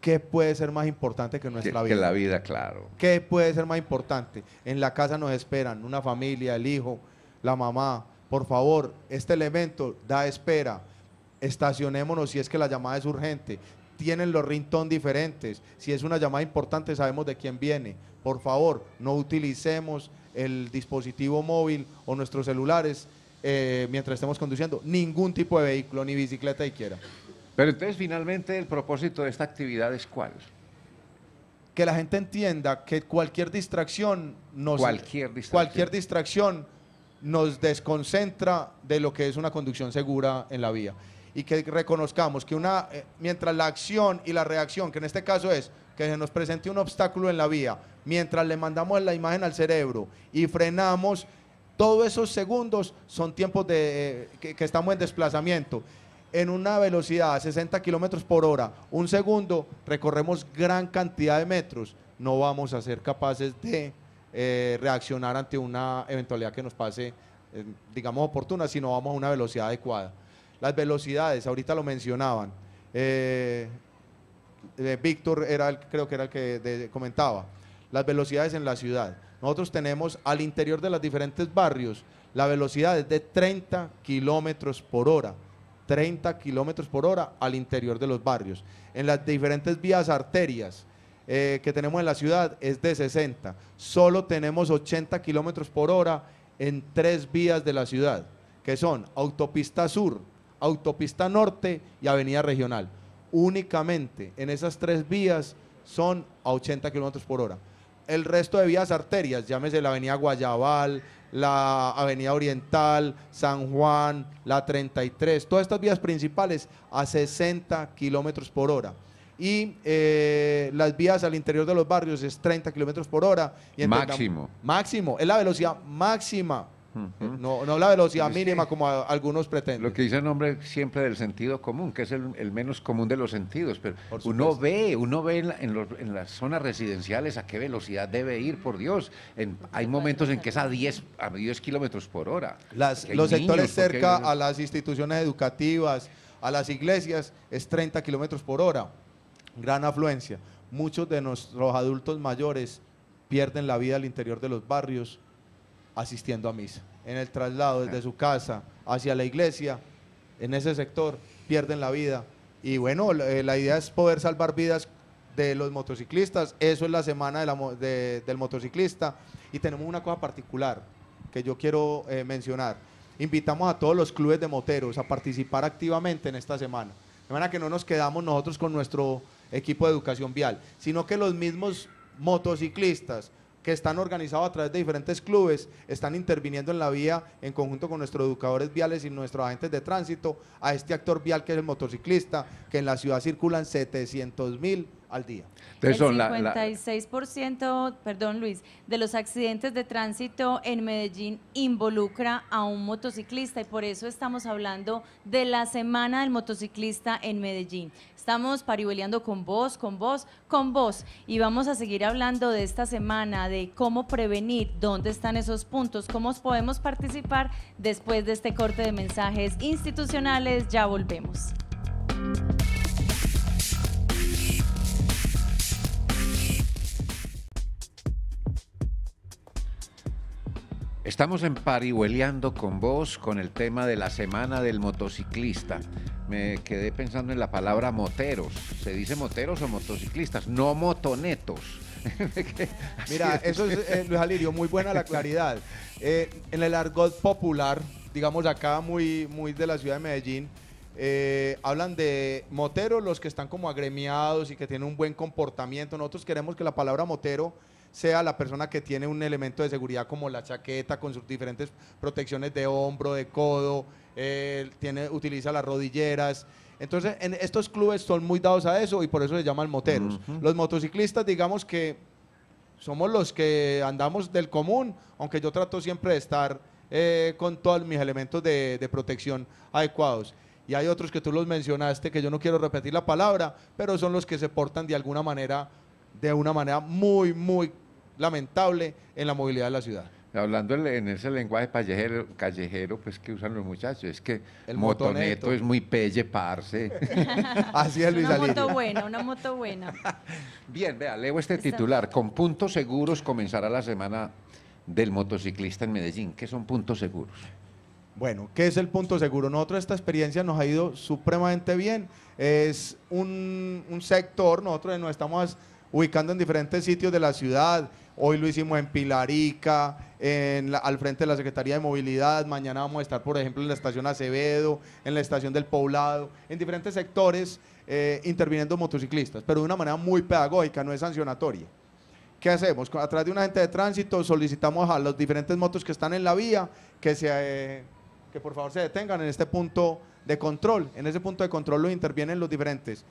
¿Qué puede ser más importante que nuestra vida? Que la vida, claro. ¿Qué puede ser más importante? En la casa nos esperan una familia, el hijo, la mamá. Por favor, este elemento da espera. Estacionémonos si es que la llamada es urgente. Tienen los rintón diferentes. Si es una llamada importante, sabemos de quién viene. Por favor, no utilicemos el dispositivo móvil o nuestros celulares eh, mientras estemos conduciendo ningún tipo de vehículo, ni bicicleta y quiera. Pero entonces finalmente el propósito de esta actividad es cuál? Que la gente entienda que cualquier distracción nos, cualquier Cualquier distracción nos desconcentra de lo que es una conducción segura en la vía y que reconozcamos que una, eh, mientras la acción y la reacción, que en este caso es que se nos presente un obstáculo en la vía, mientras le mandamos la imagen al cerebro y frenamos, todos esos segundos son tiempos de, eh, que, estamos en desplazamiento. En una velocidad a 60 kilómetros por hora, un segundo, recorremos gran cantidad de metros. No vamos a ser capaces de eh, reaccionar ante una eventualidad que nos pase, eh, digamos, oportuna, si no vamos a una velocidad adecuada. Las velocidades, ahorita lo mencionaban. Eh, Víctor era el, creo que era el que comentaba, las velocidades en la ciudad. Nosotros tenemos al interior de los diferentes barrios, la velocidad es de 30 kilómetros por hora. 30 kilómetros por hora al interior de los barrios. En las diferentes vías arterias eh, que tenemos en la ciudad es de 60. Solo tenemos 80 kilómetros por hora en tres vías de la ciudad, que son Autopista Sur, Autopista Norte y Avenida Regional únicamente en esas tres vías son a 80 kilómetros por hora. El resto de vías arterias, llámese la avenida Guayabal, la avenida Oriental, San Juan, la 33, todas estas vías principales a 60 kilómetros por hora. Y eh, las vías al interior de los barrios es 30 kilómetros por hora. Y máximo. máximo, es la velocidad máxima no, la velocidad mínima como algunos pretenden. Lo que dice el nombre siempre del sentido común, que es el, menos común de los sentidos, pero uno ve, uno ve en, las zonas residenciales a qué velocidad debe ir, por Dios. hay momentos en que es a 10, a 10 kilómetros por hora. los sectores cerca a las instituciones educativas, a las iglesias, es 30 kilómetros por hora. Gran afluencia. Muchos de nuestros adultos mayores pierden la vida al interior de los barrios asistiendo a misa. En el traslado desde su casa hacia la iglesia, en ese sector, pierden la vida. Y bueno, la eh, idea es poder salvar vidas de los motociclistas. Eso es la semana del motociclista. Y tenemos una cosa particular que yo quiero eh, mencionar. Invitamos a todos los clubes de moteros a participar activamente en esta semana. Semana que no nos quedamos nosotros con nuestro equipo de educación vial, sino que los mismos motociclistas que están organizados a través de diferentes clubes, están interviniendo en la vía en conjunto con nuestros educadores viales y nuestros agentes de tránsito a este actor vial que es el motociclista, que en la ciudad circulan 700 mil al día. el 56%, perdón Luis, de los accidentes de tránsito en Medellín involucra a un motociclista y por eso estamos hablando de la Semana del Motociclista en Medellín. Estamos pariboleando con vos, con vos, con vos. Y vamos a seguir hablando de esta semana, de cómo prevenir, dónde están esos puntos, cómo podemos participar después de este corte de mensajes institucionales. Ya volvemos. Estamos en Parihueleando con vos con el tema de la semana del motociclista. Me quedé pensando en la palabra moteros. ¿Se dice moteros o motociclistas? No motonetos. Mira, eso es, eh, Luis Alirio, muy buena la claridad. Eh, en el argot popular, digamos acá muy, muy de la ciudad de Medellín, eh, hablan de moteros, los que están como agremiados y que tienen un buen comportamiento. Nosotros queremos que la palabra motero sea la persona que tiene un elemento de seguridad como la chaqueta con sus diferentes protecciones de hombro, de codo, eh, tiene, utiliza las rodilleras. Entonces, en estos clubes son muy dados a eso y por eso se llaman moteros. Los motociclistas, digamos que somos los que andamos del común, aunque yo trato siempre de estar eh, con todos mis elementos de, de protección adecuados y hay otros que tú los mencionaste, que yo no quiero repetir la palabra, pero son los que se portan de alguna manera, de una manera muy, muy lamentable en la movilidad de la ciudad. Hablando en ese lenguaje callejero, callejero pues que usan los muchachos, es que el motoneto, es muy pelle, parce. Así es, Luis Una moto buena, una moto buena. Bien, vea, leo este titular. Con puntos seguros comenzará la semana del motociclista en Medellín. ¿Qué son puntos seguros? Bueno, ¿qué es el punto seguro? Nosotros esta experiencia nos ha ido supremamente bien. Es un, un sector, nosotros nos estamos ubicando en diferentes sitios de la ciudad, Hoy lo hicimos en Pilarica, al frente de la Secretaría de Movilidad. Mañana vamos a estar, por ejemplo, en la estación Acevedo, en la estación del Poblado, en diferentes sectores eh, interviniendo motociclistas, pero de una manera muy pedagógica, no es sancionatoria. ¿Qué hacemos? A través de una agente de tránsito solicitamos a los diferentes motos que están en la vía que, se, eh, que por favor se detengan en este punto de control. En ese punto de control los intervienen los diferentes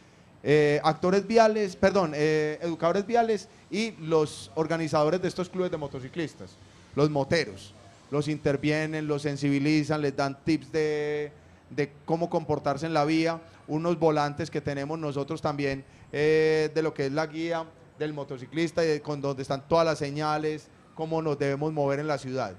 eh, actores viales, perdón, eh, educadores viales y los organizadores de estos clubes de motociclistas, los moteros. Los intervienen, los sensibilizan, les dan tips de, de cómo comportarse en la vía, unos volantes que tenemos nosotros también eh, de lo que es la guía del motociclista y con donde están todas las señales, cómo nos debemos mover en la ciudad.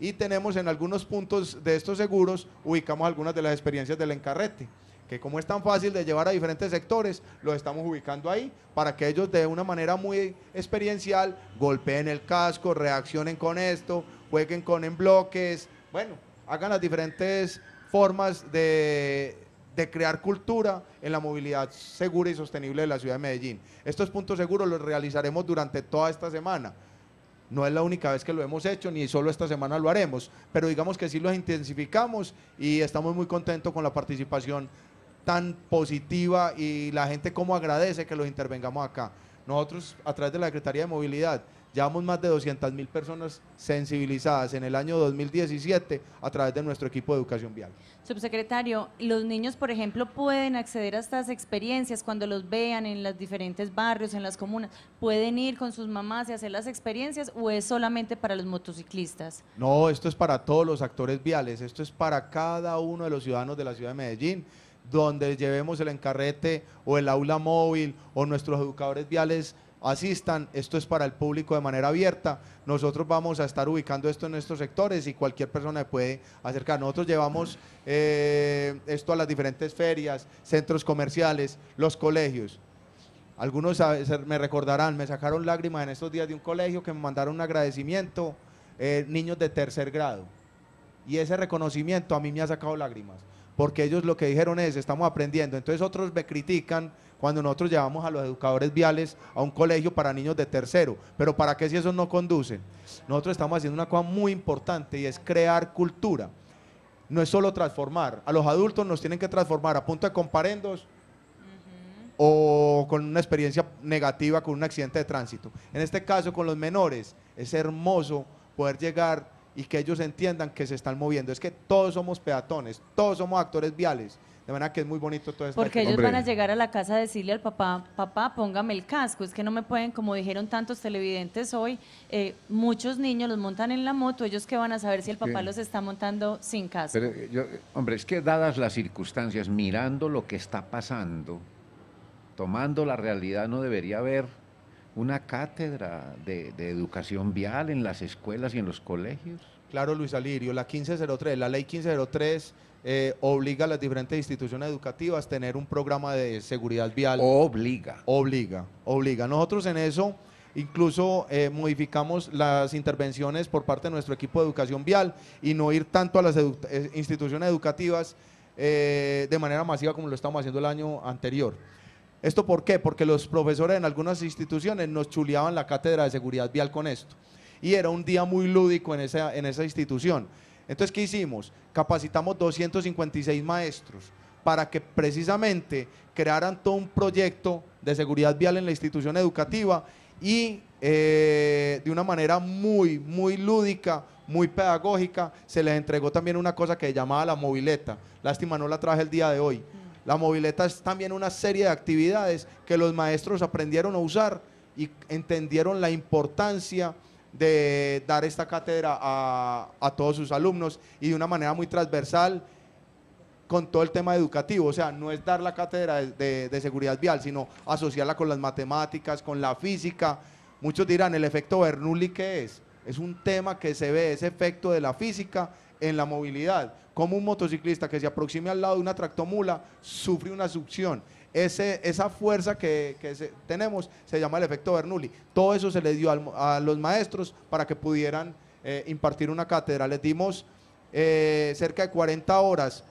Y tenemos en algunos puntos de estos seguros, ubicamos algunas de las experiencias del encarrete que como es tan fácil de llevar a diferentes sectores, los estamos ubicando ahí para que ellos de una manera muy experiencial golpeen el casco, reaccionen con esto, jueguen con en bloques, bueno, hagan las diferentes formas de, de crear cultura en la movilidad segura y sostenible de la ciudad de Medellín. Estos puntos seguros los realizaremos durante toda esta semana. No es la única vez que lo hemos hecho, ni solo esta semana lo haremos, pero digamos que sí los intensificamos y estamos muy contentos con la participación tan positiva y la gente como agradece que los intervengamos acá. Nosotros, a través de la Secretaría de Movilidad, llevamos más de 200 mil personas sensibilizadas en el año 2017 a través de nuestro equipo de educación vial. Subsecretario, los niños, por ejemplo, pueden acceder a estas experiencias cuando los vean en los diferentes barrios, en las comunas. ¿Pueden ir con sus mamás y hacer las experiencias o es solamente para los motociclistas? No, esto es para todos los actores viales, esto es para cada uno de los ciudadanos de la ciudad de Medellín donde llevemos el encarrete o el aula móvil o nuestros educadores viales asistan. Esto es para el público de manera abierta. Nosotros vamos a estar ubicando esto en estos sectores y cualquier persona puede acercar. Nosotros llevamos eh, esto a las diferentes ferias, centros comerciales, los colegios. Algunos me recordarán, me sacaron lágrimas en estos días de un colegio que me mandaron un agradecimiento, eh, niños de tercer grado. Y ese reconocimiento a mí me ha sacado lágrimas porque ellos lo que dijeron es, estamos aprendiendo. Entonces otros me critican cuando nosotros llevamos a los educadores viales a un colegio para niños de tercero. Pero ¿para qué si eso no conduce, Nosotros estamos haciendo una cosa muy importante y es crear cultura. No es solo transformar. A los adultos nos tienen que transformar a punto de comparendos o con una experiencia negativa, con un accidente de tránsito. En este caso, con los menores, es hermoso poder llegar y que ellos entiendan que se están moviendo. Es que todos somos peatones, todos somos actores viales. De manera que es muy bonito todo esto. Porque ellos van a llegar a la casa a decirle al papá, papá, póngame el casco. Es que no me pueden, como dijeron tantos televidentes hoy, eh, muchos niños los montan en la moto, ellos que van a saber si el papá los está montando sin casco. Pero eh, eh, hombre, es que dadas las circunstancias, mirando lo que está pasando, tomando la realidad, no debería haber una cátedra de, educación vial en las escuelas y en los colegios. Claro, Luis Alirio, la 1503, la ley 1503 eh, obliga a las diferentes instituciones educativas a tener un programa de seguridad vial. Obliga. Obliga, obliga. Nosotros en eso incluso eh, modificamos las intervenciones por parte de nuestro equipo de educación vial y no ir tanto a las eh, instituciones educativas de manera masiva como lo estamos haciendo el año anterior. ¿Esto por qué? Porque los profesores en algunas instituciones nos chuleaban la cátedra de seguridad vial con esto. Y era un día muy lúdico en esa, institución. Entonces, ¿qué hicimos? Capacitamos 256 maestros para que precisamente crearan todo un proyecto de seguridad vial en la institución educativa y eh, de una manera muy, muy lúdica, muy pedagógica, se les entregó también una cosa que llamaba la movileta. Lástima, no la traje el día de hoy. La movileta es también una serie de actividades que los maestros aprendieron a usar y entendieron la importancia de dar esta cátedra a, todos sus alumnos y de una manera muy transversal con todo el tema educativo, o sea, no es dar la cátedra de, de, seguridad vial, sino asociarla con las matemáticas, con la física. Muchos dirán, ¿el efecto Bernoulli qué es? Es un tema que se ve, ese efecto de la física en la movilidad como un motociclista que se aproxime al lado de una tractomula sufre una succión. Ese, esa fuerza que, tenemos se llama el efecto Bernoulli. Todo eso se le dio a los maestros para que pudieran eh, impartir una cátedra. Les dimos eh, cerca de 40 horas.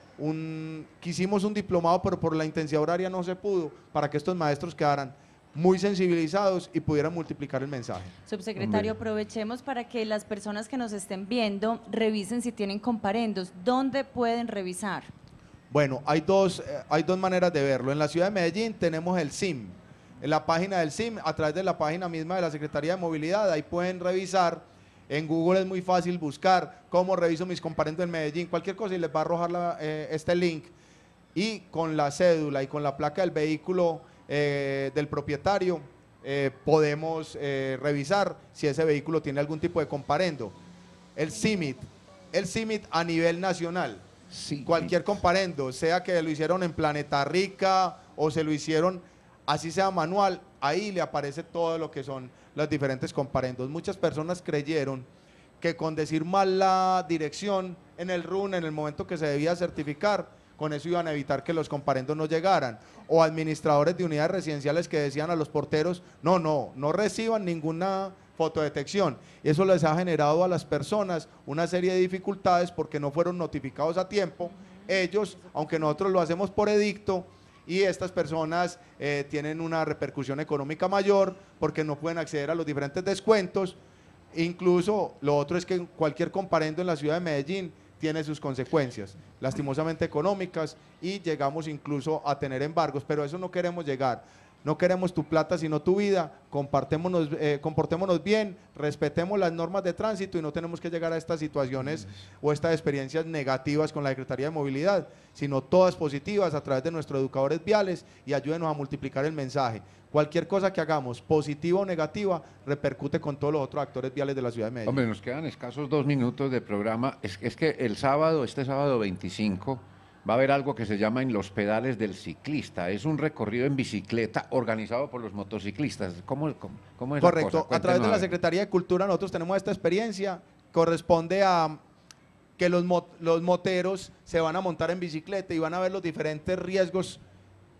quisimos un diplomado, pero por la intensidad horaria no se pudo, para que estos maestros quedaran muy sensibilizados y pudieran multiplicar el mensaje. Subsecretario, aprovechemos para que las personas que nos estén viendo revisen si tienen comparendos. ¿Dónde pueden revisar? Bueno, hay dos, eh, hay dos maneras de verlo. En la ciudad de Medellín tenemos el SIM. En la página del SIM, a través de la página misma de la Secretaría de Movilidad, ahí pueden revisar. En Google es muy fácil buscar cómo reviso mis comparendos en Medellín, cualquier cosa, y les va a arrojar eh, este link. Y con la cédula y con la placa del vehículo eh, del propietario, eh, podemos eh, revisar si ese vehículo tiene algún tipo de comparendo. El CIMIT, el CIMIT a nivel nacional, cualquier comparendo, sea que lo hicieron en Planeta Rica o se lo hicieron, así sea manual, ahí le aparece todo lo que son los diferentes comparendos. Muchas personas creyeron que con decir mal la dirección en el RUN, en el momento que se debía certificar, con eso iban a evitar que los comparendos no llegaran o administradores de unidades residenciales que decían a los porteros, no, no, no reciban ninguna fotodetección. Eso les ha generado a las personas una serie de dificultades porque no fueron notificados a tiempo. Ellos, aunque nosotros lo hacemos por edicto, y estas personas eh, tienen una repercusión económica mayor porque no pueden acceder a los diferentes descuentos. Incluso lo otro es que cualquier comparendo en la ciudad de Medellín tiene sus consecuencias, lastimosamente económicas, y llegamos incluso a tener embargos, pero eso no queremos llegar. No queremos tu plata, sino tu vida. Compartémonos, eh, comportémonos bien, respetemos las normas de tránsito y no tenemos que llegar a estas situaciones o estas experiencias negativas con la Secretaría de Movilidad, sino todas positivas a través de nuestros educadores viales y ayúdenos a multiplicar el mensaje. Cualquier cosa que hagamos, positiva o negativa, repercute con todos los otros actores viales de la ciudad de Medellín. Hombre, nos quedan escasos dos minutos de programa. Es, que el sábado, este sábado 25, va a haber algo que se llama En los pedales del ciclista. Es un recorrido en bicicleta organizado por los motociclistas. ¿Cómo, cómo, cómo es Correcto. a través de la Secretaría de Cultura nosotros tenemos esta experiencia. Corresponde a que los, los moteros se van a montar en bicicleta y van a ver los diferentes riesgos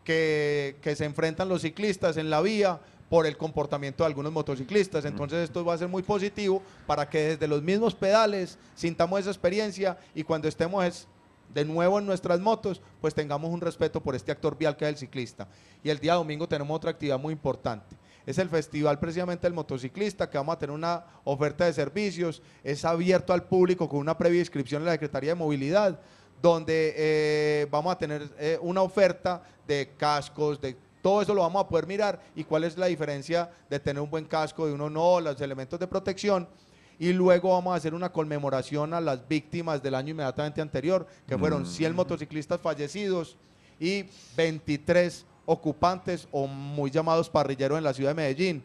que, se enfrentan los ciclistas en la vía por el comportamiento de algunos motociclistas. Entonces esto va a ser muy positivo para que desde los mismos pedales sintamos esa experiencia y cuando estemos de nuevo en nuestras motos, pues tengamos un respeto por este actor vial que es el ciclista. Y el día domingo tenemos otra actividad muy importante. Es el festival precisamente del motociclista, que vamos a tener una oferta de servicios, es abierto al público con una previa inscripción en la Secretaría de Movilidad donde eh, vamos a tener eh, una oferta de cascos, de todo eso lo vamos a poder mirar y cuál es la diferencia de tener un buen casco, y uno no, los elementos de protección. Y luego vamos a hacer una conmemoración a las víctimas del año inmediatamente anterior, que fueron 100 mm. motociclistas fallecidos y 23 ocupantes o muy llamados parrilleros en la ciudad de Medellín.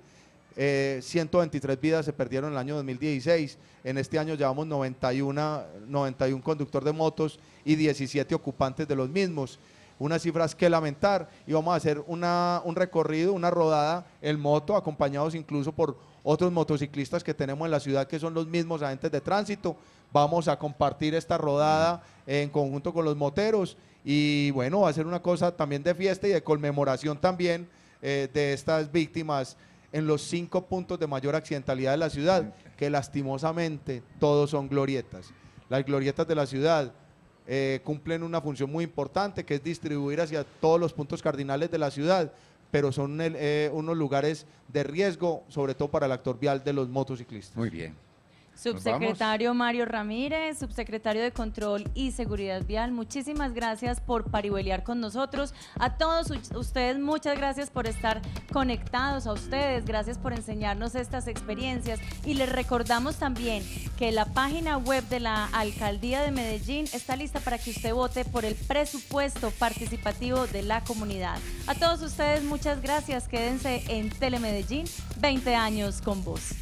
123 eh, vidas se perdieron en el año 2016. En este año llevamos 91, 91 conductor de motos y 17 ocupantes de los mismos. Unas cifras que lamentar y vamos a hacer un recorrido, una rodada en moto, acompañados incluso por otros motociclistas que tenemos en la ciudad que son los mismos agentes de tránsito. Vamos a compartir esta rodada en conjunto con los moteros y bueno, va a ser una cosa también de fiesta y de conmemoración también eh, de estas víctimas en los cinco puntos de mayor accidentalidad de la ciudad, que lastimosamente todos son glorietas. Las glorietas de la ciudad eh, cumplen una función muy importante, que es distribuir hacia todos los puntos cardinales de la ciudad, pero son eh, unos lugares de riesgo, sobre todo para el actor vial de los motociclistas. Muy bien. Subsecretario Mario Ramírez, subsecretario de Control y Seguridad Vial, muchísimas gracias por parihuelear con nosotros. A todos ustedes, muchas gracias por estar conectados a ustedes, gracias por enseñarnos estas experiencias. Y les recordamos también que la página web de la Alcaldía de Medellín está lista para que usted vote por el presupuesto participativo de la comunidad. A todos ustedes, muchas gracias. Quédense en Telemedellín, 20 años con vos.